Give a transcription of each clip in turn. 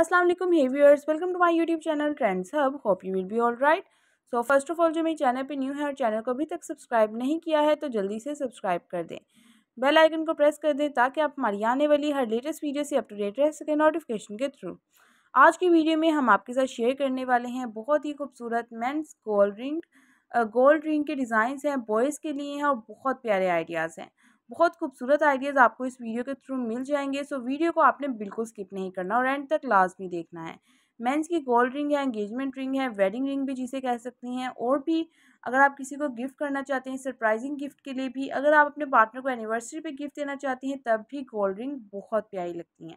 असलम वालेकुम hey viewers welcome to my YouTube channel trends hub hope you will be all right so first of all जो मेरे channel पे new है और channel को अभी तक सब्सक्राइब नहीं किया है तो जल्दी से सब्सक्राइब कर दें बेल आइकन को प्रेस कर दें ताकि आप हमारी आने वाली हर लेटेस्ट वीडियो से अप रह सकें नोटिफिकेशन के थ्रू आज की वीडियो में हम आपके साथ शेयर करने वाले हैं बहुत ही खूबसूरत men's gold ring gold ring के डिज़ाइंस हैं बॉयज़ के लिए हैं और बहुत प्यारे आइडियाज़ हैं बहुत खूबसूरत आइडियाज़ आपको इस वीडियो के थ्रू मिल जाएंगे सो वीडियो को आपने बिल्कुल स्किप नहीं करना और एंड तक में देखना है मेंस की गोल्ड रिंग है एंगेजमेंट रिंग है वेडिंग रिंग भी जिसे कह सकती हैं और भी अगर आप किसी को गिफ्ट करना चाहते हैं सरप्राइजिंग गिफ्ट के लिए भी अगर आप अपने पार्टनर को एनिवर्सरी पे गिफ्ट देना चाहती हैं तब भी गोल्ड रिंग बहुत प्यारी लगती हैं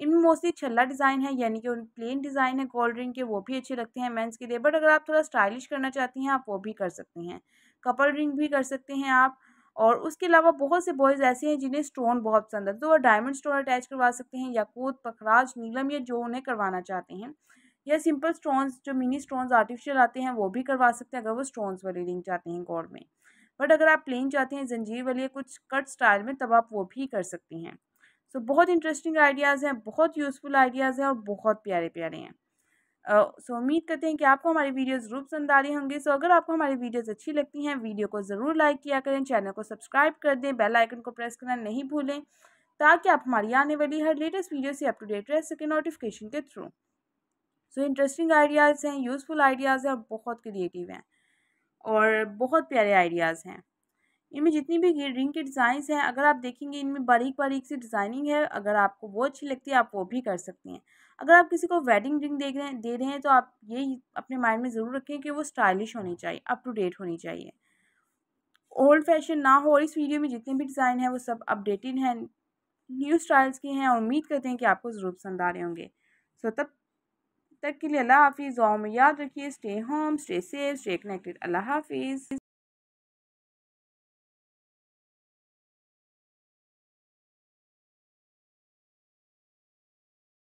इनमें मोस्टली छल्ला डिज़ाइन है यानी कि उन प्लेन डिज़ाइन है गोल्ड रिंग के वो भी अच्छे लगते हैं मेंस के लिए बट अगर आप थोड़ा स्टाइलिश करना चाहती हैं आप वो भी कर सकती हैं कपल रिंग भी कर सकते हैं आप और उसके अलावा बहुत से बॉयज़ ऐसे हैं जिन्हें स्टोन बहुत पसंद है तो वह डायमंड स्टोन अटैच करवा सकते हैं या याकूत पखराज नीलम या जो उन्हें करवाना चाहते हैं या सिंपल स्टोन्स जो मिनी स्टोन्स आर्टिफिशियल आते हैं वो भी करवा सकते हैं अगर वो स्टोन्स वाली रिंग चाहते हैं गोल्ड में बट अगर आप प्लेन चाहते हैं जंजीर वाली कुछ कट स्टाइल में तब आप वो भी कर सकते हैं सो so, बहुत इंटरेस्टिंग आइडियाज़ हैं बहुत यूज़फुल आइडियाज़ हैं और बहुत प्यारे प्यारे हैं सो उम्मीद करते हैं कि आपको हमारी वीडियो ज़रूर पसंद आ रही होंगी सो अगर आपको हमारी वीडियोज़ अच्छी लगती हैं वीडियो को ज़रूर लाइक किया करें चैनल को सब्सक्राइब कर दें बेल आइकन को प्रेस करना नहीं भूलें ताकि आप हमारी आने वाली हर लेटेस्ट वीडियो से अप टू डेट रह सकें नोटिफिकेशन के थ्रू सो इंटरेस्टिंग आइडियाज़ हैं यूज़फुल आइडियाज़ हैं और बहुत क्रिएटिव हैं और बहुत प्यारे आइडियाज़ हैं इनमें जितनी भी रिंग के डिज़ाइंस हैं अगर आप देखेंगे इनमें बारीक बारीक सी डिज़ाइनिंग है अगर आपको वो अच्छी लगती है आप वो भी कर सकते हैं अगर आप किसी को वेडिंग रिंग देख रहे हैं दे रहे हैं तो आप ये अपने माइंड में ज़रूर रखें कि वो स्टाइलिश होनी चाहिए अप टू डेट होनी चाहिए ओल्ड फैशन ना हो और इस वीडियो में जितने भी डिज़ाइन हैं वो सब अपडेटेड हैं न्यू स्टाइल्स के हैं और उम्मीद करते हैं कि आपको ज़रूर पसंद आ रहे होंगे सो तब तक के लिए अल्लाह हाफिज़ और याद रखिए stay home stay safe stay connected अल्लाह हाफिज़